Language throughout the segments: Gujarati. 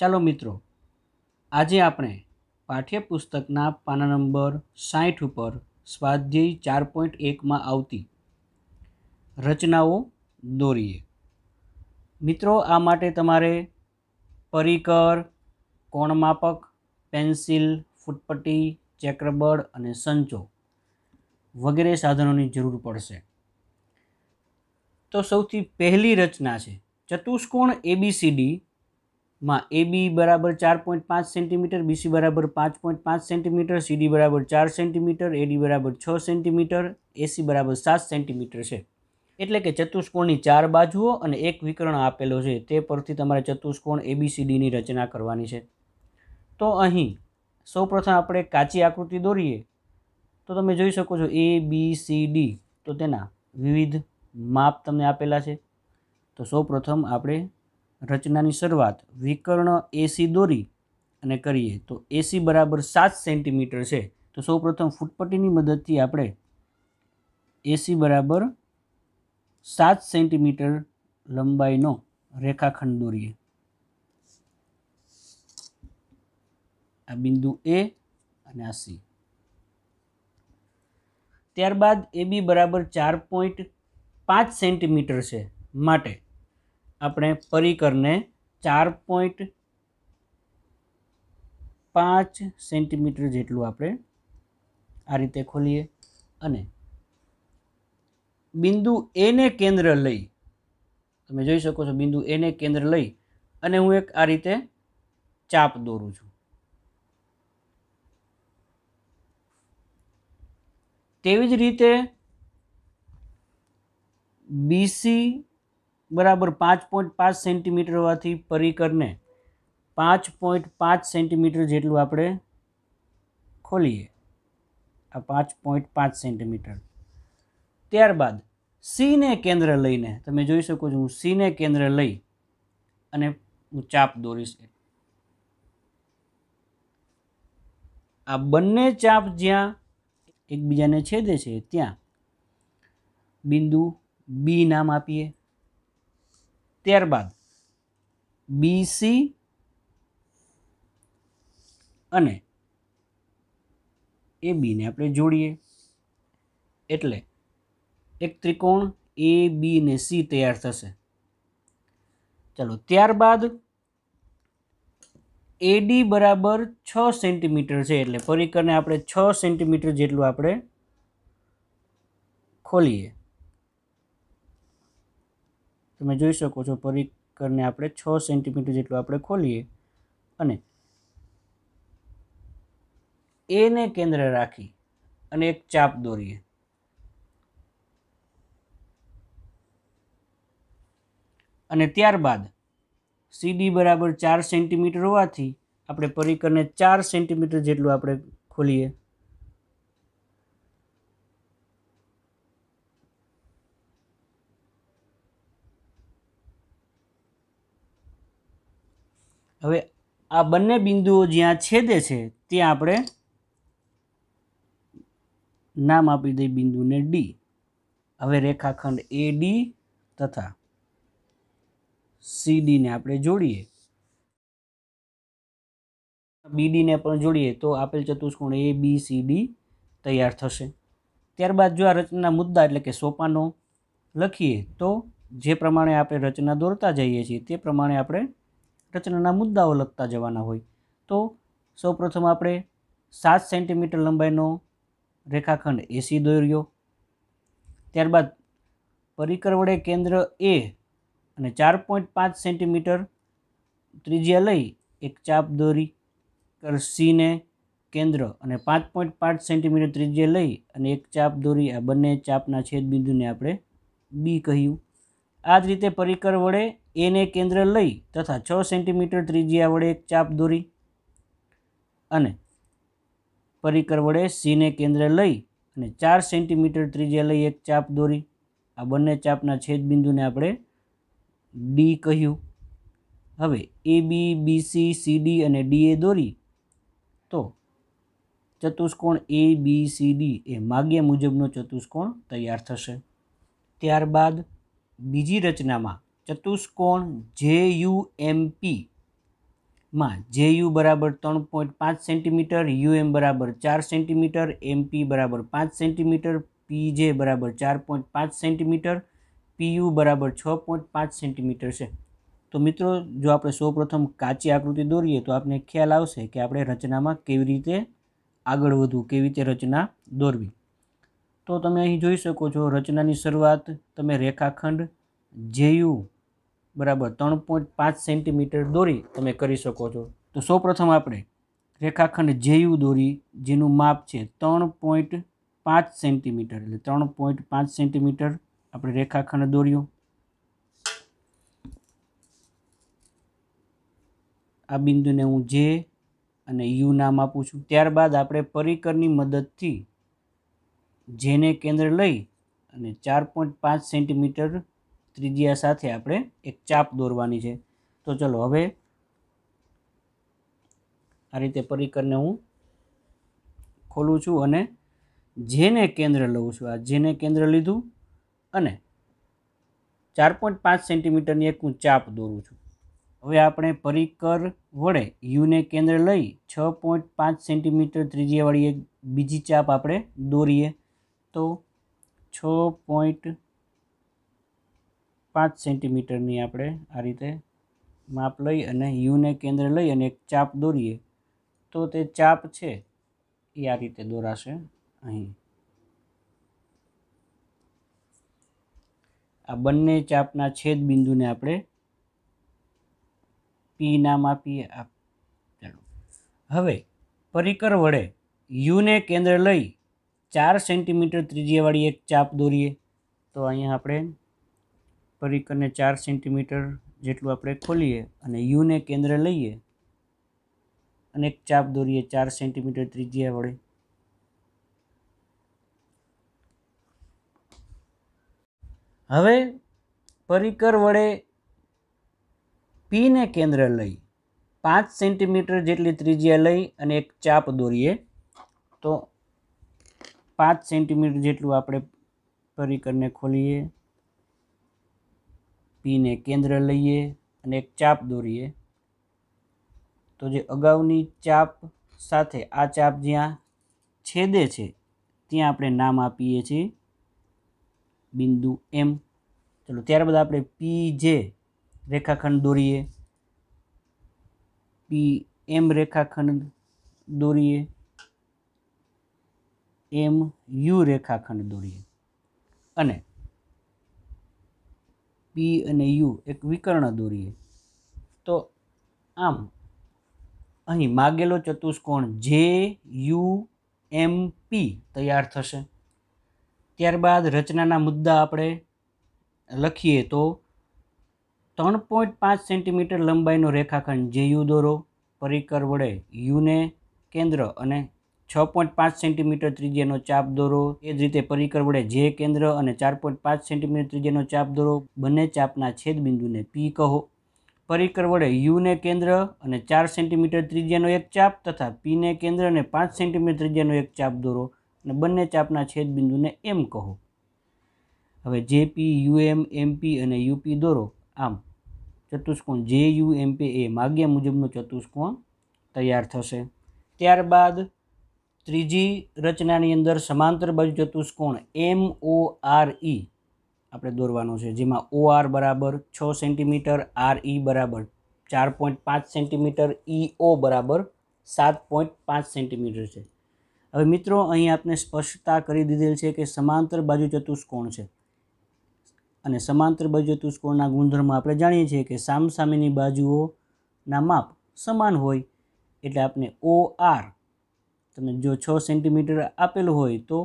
ચાલો મિત્રો આજે આપણે પાઠ્યપુસ્તકના પાના નંબર સાઠ ઉપર સ્વાધ્યાય ચાર પોઈન્ટ એકમાં આવતી રચનાઓ દોરીએ મિત્રો આ માટે તમારે પરિકર કોણમાપક પેન્સિલ ફૂટપટ્ટી ચેકરબોર્ડ અને સંચો વગેરે સાધનોની જરૂર પડશે તો સૌથી પહેલી રચના છે ચતુષ્કોણ એબીસીડી માં એબી બરાબર ચાર પોઈન્ટ પાંચ સેન્ટીમીટર બીસી બરાબર પાંચ પોઈન્ટ પાંચ સેન્ટીમીટર સીડી બરાબર ચાર સેન્ટીમીટર એડી બરાબર છ સેન્ટીમીટર એસી બરાબર સાત સેન્ટીમીટર છે એટલે કે ચતુષ્કોણની ચાર બાજુઓ અને એક વિકર્ણ આપેલો છે તે પરથી તમારે ચતુષ્કોણ એબીસીડીની રચના કરવાની છે તો અહીં સૌપ્રથમ આપણે કાચી આકૃતિ દોરીએ તો તમે જોઈ શકો છો એ બી સી ડી તો તેના વિવિધ માપ તમને આપેલા છે તો સૌપ્રથમ આપણે રચનાની શરૂઆત વિકર્ણ એસી દોરી અને કરીએ તો એસી બરાબર સાત સેન્ટીમીટર છે તો સૌપ્રથમ ફૂટપટ્ટીની મદદથી આપણે એસી બરાબર સાત સેન્ટીમીટર લંબાઈનો રેખાખંડ દોરીએ આ બિંદુ એ અને આ સી ત્યારબાદ એ બી બરાબર ચાર પોઈન્ટ પાંચ સેન્ટીમીટર છે માટે આપણે પરિકરને ચાર પોઈન્ટ પાંચ સેન્ટીમીટર જેટલું આપણે આ રીતે ખોલીએ અને બિંદુ એને કેન્દ્ર લઈ તમે જોઈ શકો છો બિંદુ એને કેન્દ્ર લઈ અને હું એક આ રીતે ચાપ દોરું છું તેવી જ રીતે બીસી બરાબર પાંચ પોઈન્ટ પાંચ સેન્ટીમીટર હોવાથી પરિકરને પાંચ પોઈન્ટ પાંચ સેન્ટીમીટર જેટલું આપણે ખોલીએ આ પાંચ પોઈન્ટ પાંચ સેન્ટીમીટર ત્યારબાદ સીને કેન્દ્ર લઈને તમે જોઈ શકો છો હું સીને કેન્દ્ર લઈ અને હું ચાપ દોરીશ આ બંને ચાપ જ્યાં એકબીજાને છેદે છે ત્યાં બિંદુ બી નામ આપીએ ત્યારબાદ બીસી અને એ બીને આપણે જોડીએ એટલે એક ત્રિકોણ એ બી ને સી તૈયાર થશે ચાલો ત્યારબાદ એડી બરાબર છ સેન્ટીમીટર છે એટલે પરિકરને આપણે છ સેન્ટીમીટર જેટલું આપણે ખોલીએ તમે જોઈ શકો છો પરિકરને આપણે છ સેન્ટીમીટર જેટલું આપણે ખોલીએ અને એને કેન્દ્ર રાખી અને એક ચાપ દોરીએ અને ત્યારબાદ સીડી બરાબર ચાર સેન્ટીમીટર હોવાથી આપણે પરિકરને ચાર સેન્ટીમીટર જેટલું આપણે ખોલીએ હવે આ બંને બિંદુઓ જ્યાં છેદે છે ત્યાં આપણે નામ આપી દઈ બિંદુને ડી હવે રેખાખંડ એ ડી તથા સી ડીને આપણે જોડીએ બીડીને પણ જોડીએ તો આપેલ ચતુષ્કોણ એ બી સી ડી તૈયાર થશે ત્યારબાદ જો આ રચના મુદ્દા એટલે કે સોપાનો લખીએ તો જે પ્રમાણે આપણે રચના દોરતા જઈએ છીએ તે પ્રમાણે આપણે રચનાના મુદ્દાઓ લખતા જવાના હોય તો સૌપ્રથમ આપણે સાત સેન્ટીમીટર લંબાઈનો રેખાખંડ એસી દોર્યો ત્યારબાદ પરિકર વડે કેન્દ્ર એ અને ચાર પોઈન્ટ પાંચ સેન્ટીમીટર ત્રિજ્યા લઈ એક ચાપ દોરી કર સીને કેન્દ્ર અને પાંચ પોઈન્ટ પાંચ સેન્ટીમીટર ત્રિજ્યા લઈ અને એક ચાપ દોરી આ બંને ચાપના છેદબિંદુને આપણે બી કહ્યું આ જ રીતે પરિકર વડે એને કેન્દ્ર લઈ તથા છ સેન્ટીમીટર ત્રિજ્યા વડે એક ચાપ દોરી અને પરિકર વડે સીને કેન્દ્ર લઈ અને ચાર સેન્ટીમીટર ત્રિજ્યા લઈ એક ચાપ દોરી આ બંને ચાપના છેદબિંદુને આપણે ડી કહ્યું હવે એ બી બીસી સીડી અને ડી એ દોરી તો ચતુષ્કોણ એ બી સી ડી એ માગ્યા મુજબનો ચતુષ્કોણ તૈયાર થશે ત્યારબાદ બીજી રચનામાં ચતુષ્કોણ જે યુ એમ પી માં જે યુ બરાબર ત્રણ પોઈન્ટ પાંચ સેન્ટીમીટર યુ એમ બરાબર ચાર સેન્ટીમીટર એમ પી બરાબર પાંચ સેન્ટીમીટર પી જે બરાબર ચાર પોઈન્ટ પાંચ સેન્ટીમીટર પી યુ બરાબર છ પોઈન્ટ પાંચ સેન્ટીમીટર છે તો મિત્રો જો આપણે સૌપ્રથમ કાચી આકૃતિ દોરીએ તો આપને ખ્યાલ આવશે કે આપણે રચનામાં કેવી રીતે આગળ વધવું કેવી રીતે રચના દોરવી તો તમે અહીં જોઈ શકો છો રચનાની શરૂઆત તમે રેખાખંડ જેયુ બરાબર ત્રણ પોઈન્ટ પાંચ સેન્ટીમીટર દોરી તમે કરી શકો છો તો સૌપ્રથમ આપણે રેખાખંડ જે યુ દોરી જેનું માપ છે ત્રણ પોઈન્ટ પાંચ સેન્ટીમીટર એટલે ત્રણ પોઈન્ટ પાંચ સેન્ટીમીટર આપણે રેખાખંડ દોર્યું આ બિંદુને હું જે અને યુ નામ આપું છું ત્યારબાદ આપણે પરિકરની મદદથી જેને કેન્દ્ર લઈ અને ચાર પોઈન્ટ પાંચ સેન્ટીમીટર ત્રિજ્યા સાથે આપણે એક ચાપ દોરવાની છે તો ચલો હવે આ રીતે પરિકરને હું ખોલું છું અને જેને કેન્દ્ર લઉં છું આ જેને કેન્દ્ર લીધું અને ચાર પોઈન્ટ પાંચ સેન્ટીમીટરની એક હું ચાપ દોરું છું હવે આપણે પરિકર વડે યુને કેન્દ્ર લઈ છ પોઈન્ટ પાંચ સેન્ટીમીટર ત્રિજ્યાવાળી એક બીજી ચાપ આપણે દોરીએ તો છ પોઈન્ટ પાંચ સેન્ટીમીટરની આપણે આ રીતે માપ લઈ અને યુને કેન્દ્ર લઈ અને એક ચાપ દોરીએ તો તે ચાપ છે એ આ રીતે દોરાશે અહીં આ બંને ચાપના છેદ બિંદુને આપણે પી નામ આપીએ આ ચાલો હવે પરિકર વડે યુને કેન્દ્ર લઈ ચાર સેન્ટીમીટર ત્રિજ્યાવાળી એક ચાપ દોરીએ તો અહીંયા આપણે પરિકરને ચાર સેન્ટીમીટર જેટલું આપણે ખોલીએ અને યુને કેન્દ્ર લઈએ અને એક ચાપ દોરીએ ચાર સેન્ટીમીટર ત્રિજ્યા વડે હવે પરિકર વડે પીને કેન્દ્ર લઈ પાંચ સેન્ટીમીટર જેટલી ત્રિજ્યા લઈ અને એક ચાપ દોરીએ તો પાંચ સેન્ટીમીટર જેટલું આપણે પરિકરને ખોલીએ પીને કેન્દ્ર લઈએ અને એક ચાપ દોરીએ તો જે અગાઉની ચાપ સાથે આ ચાપ જ્યાં છેદે છે ત્યાં આપણે નામ આપીએ છીએ બિંદુ એમ ચલો ત્યારબાદ આપણે પી જે રેખાખંડ દોરીએ પી એમ રેખાખંડ દોરીએ એમ યુ રેખાખંડ દોરીએ અને પી અને યુ એક વિકર્ણ દોરીએ તો આમ અહીં માગેલો ચતુષ્કોણ જે યુ એમ પી તૈયાર થશે ત્યારબાદ રચનાના મુદ્દા આપણે લખીએ તો ત્રણ પોઈન્ટ પાંચ સેન્ટીમીટર લંબાઈનો રેખાખંડ જે યુ દોરો પરિકર વડે યુને કેન્દ્ર અને છ પોઈન્ટ પાંચ સેન્ટીમીટર ત્રિજ્યાનો ચાપ દોરો એ જ રીતે પરિકર વડે જે કેન્દ્ર અને ચાર પોઈન્ટ પાંચ સેન્ટીમીટર ત્રિજ્યાનો ચાપ દોરો બંને ચાપના છેદબિંદુને પી કહો પરિકર વડે યુને કેન્દ્ર અને ચાર સેન્ટીમીટર ત્રિજ્યાનો એક ચાપ તથા પીને કેન્દ્ર અને પાંચ સેન્ટીમીટર ત્રિજ્યાનો એક ચાપ દોરો અને બંને ચાપના છેદબિંદુને એમ કહો હવે જે પી યુએમ એમપી અને યુપી દોરો આમ ચતુષ્કોણ જે યુ એમપી એ માગ્યા મુજબનો ચતુષ્કોણ તૈયાર થશે ત્યારબાદ ત્રીજી રચનાની અંદર સમાંતર બાજુ ચતુષ્કોણ એમ ઓ આર ઈ e આપણે દોરવાનો છે જેમાં ઓ આર બરાબર છ સેન્ટીમીટર આર ઈ e બરાબર ચાર પોઈન્ટ પાંચ સેન્ટીમીટર ઇ e ઓ બરાબર સાત પોઈન્ટ પાંચ સેન્ટીમીટર છે હવે મિત્રો અહીં આપને સ્પષ્ટતા કરી દીધેલ છે કે સમાંતર બાજુ ચતુષ્કોણ છે અને સમાંતર બાજુ ચતુષ્કોણના ગુણધર્મો આપણે જાણીએ છીએ કે સામસામેની બાજુઓના માપ સમાન હોય એટલે આપણે ઓ આર તમે જો છ સેન્ટીમીટર આપેલું હોય તો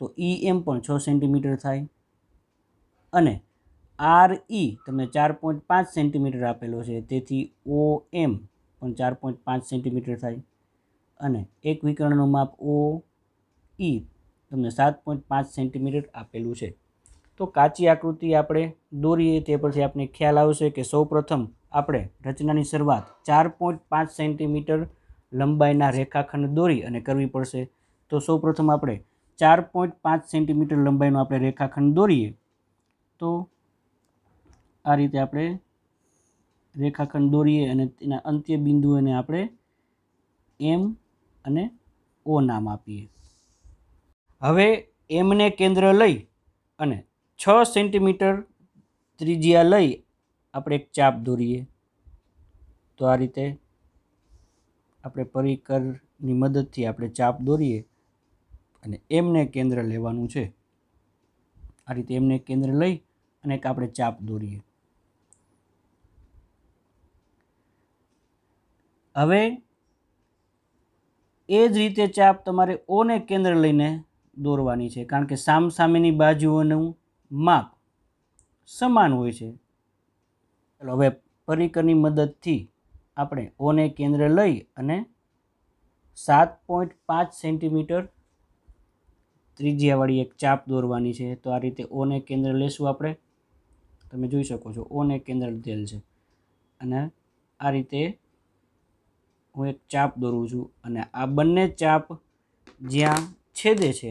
તો ઈ એમ પણ છ સેન્ટીમીટર થાય અને આર ઈ તમે ચાર પોઈન્ટ પાંચ સેન્ટીમીટર આપેલો છે તેથી ઓ એમ પણ ચાર પોઈન્ટ પાંચ સેન્ટીમીટર થાય અને એક વિકર્ણનું માપ ઓ ઈ તમને સાત પોઈન્ટ પાંચ સેન્ટીમીટર આપેલું છે તો કાચી આકૃતિ આપણે દોરીએ તે પરથી આપણે ખ્યાલ આવશે કે સૌપ્રથમ આપણે રચનાની શરૂઆત ચાર પોઈન્ટ પાંચ સેન્ટીમીટર લંબાઈના રેખાખંડ દોરી અને કરવી પડશે તો સૌપ્રથમ આપણે ચાર પોઈન્ટ પાંચ સેન્ટીમીટર લંબાઈનો આપણે રેખાખંડ દોરીએ તો આ રીતે આપણે રેખાખંડ દોરીએ અને તેના અંત્ય બિંદુઓને આપણે એમ અને ઓ નામ આપીએ હવે એમને કેન્દ્ર લઈ અને છ સેન્ટીમીટર ત્રિજ્યા લઈ આપણે એક ચાપ દોરીએ તો આ રીતે આપણે પરિકરની મદદથી આપણે ચાપ દોરીએ અને એમને કેન્દ્ર લેવાનું છે આ રીતે એમને કેન્દ્ર લઈ અને એક આપણે ચાપ દોરીએ હવે એ જ રીતે ચાપ તમારે ઓને કેન્દ્ર લઈને દોરવાની છે કારણ કે સામ સામેની બાજુઓનું માપ સમાન હોય છે ચાલો હવે પરિકરની મદદથી આપણે ઓને કેન્દ્ર લઈ અને સાત પોઈન્ટ પાંચ સેન્ટીમીટર ત્રિજ્યાવાળી એક ચાપ દોરવાની છે તો આ રીતે ઓને કેન્દ્ર લેશું આપણે તમે જોઈ શકો છો ઓને કેન્દ્ર લીધેલ છે અને આ રીતે હું એક ચાપ દોરું છું અને આ બંને ચાપ જ્યાં છેદે છે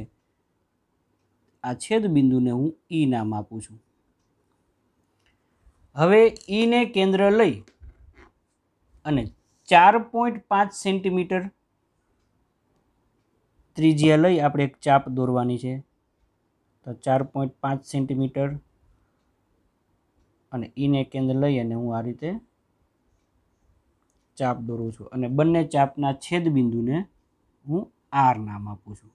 આ છેદ બિંદુને હું ઈ e નામ આપું છું હવે ઈને e કેન્દ્ર લઈ અને ચાર પોઈન્ટ પાંચ સેન્ટીમીટર ત્રિજ્યા લઈ આપણે એક ચાપ દોરવાની છે તો ચાર પોઈન્ટ પાંચ સેન્ટીમીટર અને ઈને કેન્દ્ર લઈ અને હું આ રીતે ચાપ દોરું છું અને બંને ચાપના છેદબિંદુને હું આર નામ આપું છું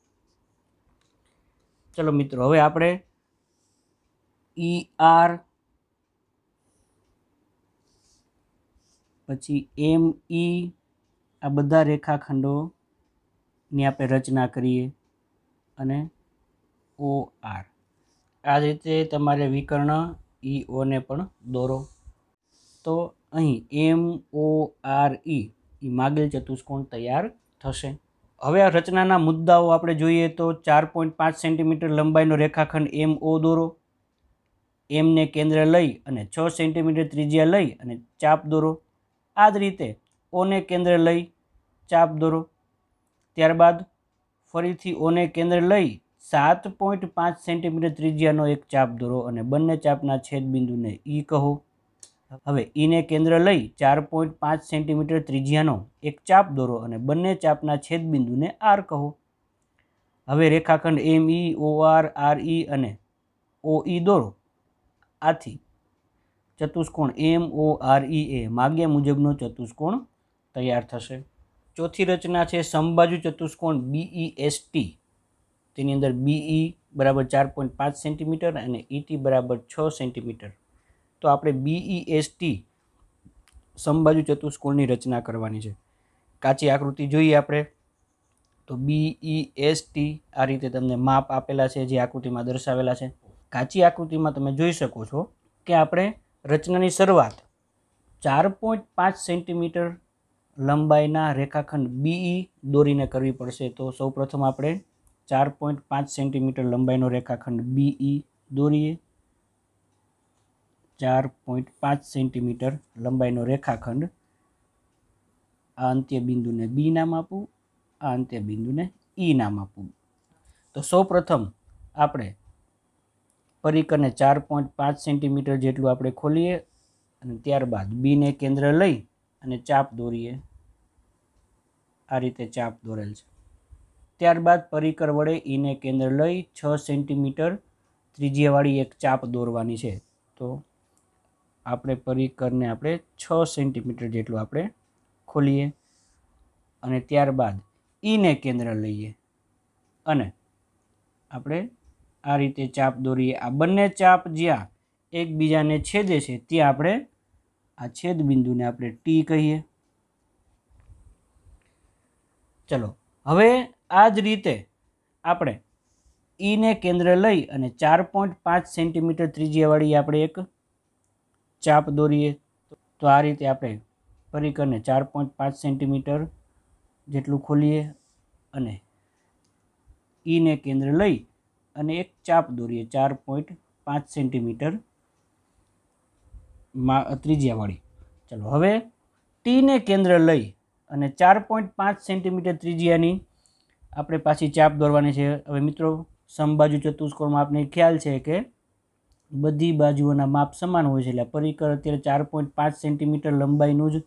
ચલો મિત્રો હવે આપણે ઈ આર પછી એમ ઈ આ બધા રેખાખંડોની આપણે રચના કરીએ અને ઓ આર આ રીતે તમારે વિકર્ણ ઈ ઓને પણ દોરો તો અહીં એમ ઓ આર ઈ માગેલ ચતુષ્કોણ તૈયાર થશે હવે આ રચનાના મુદ્દાઓ આપણે જોઈએ તો ચાર પોઈન્ટ પાંચ સેન્ટીમીટર લંબાઈનો રેખાખંડ એમ ઓ દોરો એમને કેન્દ્ર લઈ અને છ સેન્ટીમીટર ત્રિજ્યા લઈ અને ચાપ દોરો આ જ રીતે ઓને કેન્દ્ર લઈ ચાપ દોરો ત્યારબાદ ફરીથી ઓને કેન્દ્ર લઈ સાત પોઈન્ટ પાંચ સેન્ટીમીટર ત્રિજ્યાનો એક ચાપ દોરો અને બંને ચાપના છેદબિંદુને ઈ કહો હવે ઈને કેન્દ્ર લઈ ચાર પોઈન્ટ પાંચ સેન્ટીમીટર ત્રિજ્યાનો એક ચાપ દોરો અને બંને ચાપના છેદબિંદુને આર કહો હવે રેખાખંડ એમ ઈ ઓ આર આર ઈ અને ઓ ઈ દોરો આથી ચતુષ્કોણ એમ ઓ આર ઈ એ માગ્યા મુજબનો ચતુષ્કોણ તૈયાર થશે ચોથી રચના છે સમબાજુ ચતુષ્કોણ બીઈ એસ ટી તેની અંદર બીઈ e બરાબર ચાર પોઈન્ટ પાંચ સેન્ટીમીટર અને ઈટી e બરાબર છ સેન્ટીમીટર તો આપણે બીઈ એસ ટી સમબાજુ ચતુષ્કોણની રચના કરવાની છે કાચી આકૃતિ જોઈએ આપણે તો બીઈ એસ ટી આ રીતે તમને માપ આપેલા છે જે આકૃતિમાં દર્શાવેલા છે કાચી આકૃતિમાં તમે જોઈ શકો છો કે આપણે રચનાની શરૂઆત ચાર પોઈન્ટ પાંચ સેન્ટીમીટર લંબાઈના રેખાખંડ બીઈ e દોરીને કરવી પડશે તો સૌપ્રથમ આપણે ચાર પોઈન્ટ પાંચ સેન્ટીમીટર લંબાઈનો રેખાખંડ બીઈ e દોરીએ ચાર પોઈન્ટ પાંચ સેન્ટીમીટર લંબાઈનો રેખાખંડ આ અંત્ય બિંદુને બી નામ આપવું આ અંત્ય બિંદુને ઈ e નામ આપવું તો સૌપ્રથમ આપણે પરિકરને ચાર પોઈન્ટ પાંચ સેન્ટીમીટર જેટલું આપણે ખોલીએ અને ત્યારબાદ બીને કેન્દ્ર લઈ અને ચાપ દોરીએ આ રીતે ચાપ દોરેલ છે ત્યારબાદ પરિકર વડે ઈને કેન્દ્ર લઈ છ સેન્ટીમીટર ત્રિજ્યાવાળી એક ચાપ દોરવાની છે તો આપણે પરિકરને આપણે છ સેન્ટીમીટર જેટલું આપણે ખોલીએ અને ત્યારબાદ ઈને કેન્દ્ર લઈએ અને આપણે આ રીતે ચાપ દોરીએ આ બંને ચાપ જ્યાં એકબીજાને છેદે છે ત્યાં આપણે આ છેદ બિંદુને આપણે ટી કહીએ ચલો હવે આ જ રીતે આપણે ઈને e કેન્દ્ર લઈ અને ચાર પોઈન્ટ પાંચ સેન્ટીમીટર ત્રિજ્યાવાળી આપણે એક ચાપ દોરીએ તો આ રીતે આપણે પરિકરને ચાર પોઈન્ટ પાંચ સેન્ટીમીટર જેટલું ખોલીએ અને ઈને e કેન્દ્ર લઈ અને એક ચાપ દોરીએ ચાર પોઈન્ટ પાંચ સેન્ટીમીટર માં ત્રિજ્યાવાળી ચાલો હવે ટીને કેન્દ્ર લઈ અને ચાર પોઈન્ટ પાંચ સેન્ટીમીટર ત્રિજ્યાની આપણે પાછી ચાપ દોરવાની છે હવે મિત્રો સમબાજુ ચતુષ્કોણમાં આપને ખ્યાલ છે કે બધી બાજુઓના માપ સમાન હોય છે એટલે પરિકર અત્યારે ચાર પોઈન્ટ પાંચ સેન્ટીમીટર લંબાઈનું જ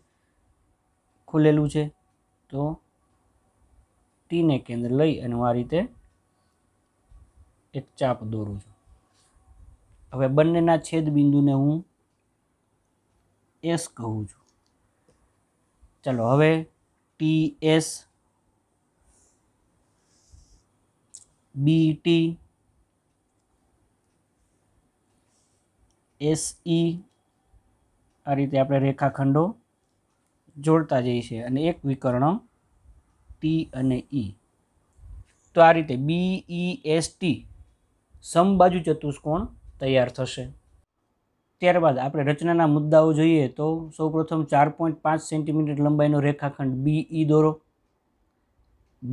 ખુલેલું છે તો ટીને કેન્દ્ર લઈ અને હું આ રીતે એક ચાપ દોરું છું હવે બંનેના છેદ બિંદુને હું એસ કહું છું ચાલો હવે T S B T S E આ રીતે આપણે રેખાખંડો જોડતા જઈએ છીએ અને એક વિકર્ણ ટી અને ઈ e. તો આ રીતે બી ઈ એસ ટી સમબાજુ ચતુષ્કોણ તૈયાર થશે ત્યારબાદ આપણે રચનાના મુદ્દાઓ જોઈએ તો સૌપ્રથમ ચાર પોઈન્ટ પાંચ સેન્ટીમીટર લંબાઈનો રેખાખંડ બી ઈ e દોરો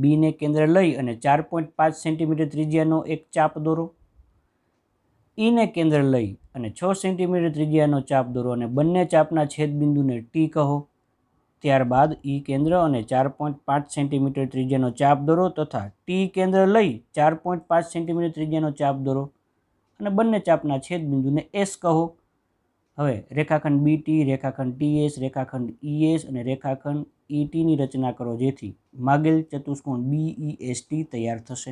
બીને કેન્દ્ર લઈ અને ચાર પોઈન્ટ પાંચ સેન્ટીમીટર ત્રિજ્યાનો એક ચાપ દોરો ઈને e કેન્દ્ર લઈ અને છ સેન્ટીમીટર ત્રિજ્યાનો ચાપ દોરો અને બંને ચાપના છેદબિંદુને ટી કહો ત્યારબાદ ઈ કેન્દ્ર અને ચાર પોઈન્ટ પાંચ સેન્ટીમીટર ત્રિજ્યાનો ચાપ દોરો તથા ટી કેન્દ્ર લઈ ચાર પોઈન્ટ પાંચ સેન્ટીમીટર ત્રિજ્યાનો ચાપ દોરો અને બંને ચાપના છેદબિંદુને એસ કહો હવે રેખાખંડ બીટી રેખાખંડ ટી એસ રેખાખંડ ઈએસ e અને રેખાખંડ ઈટીની e રચના કરો જેથી માગેલ ચતુષ્કોણ બી એસ ટી તૈયાર થશે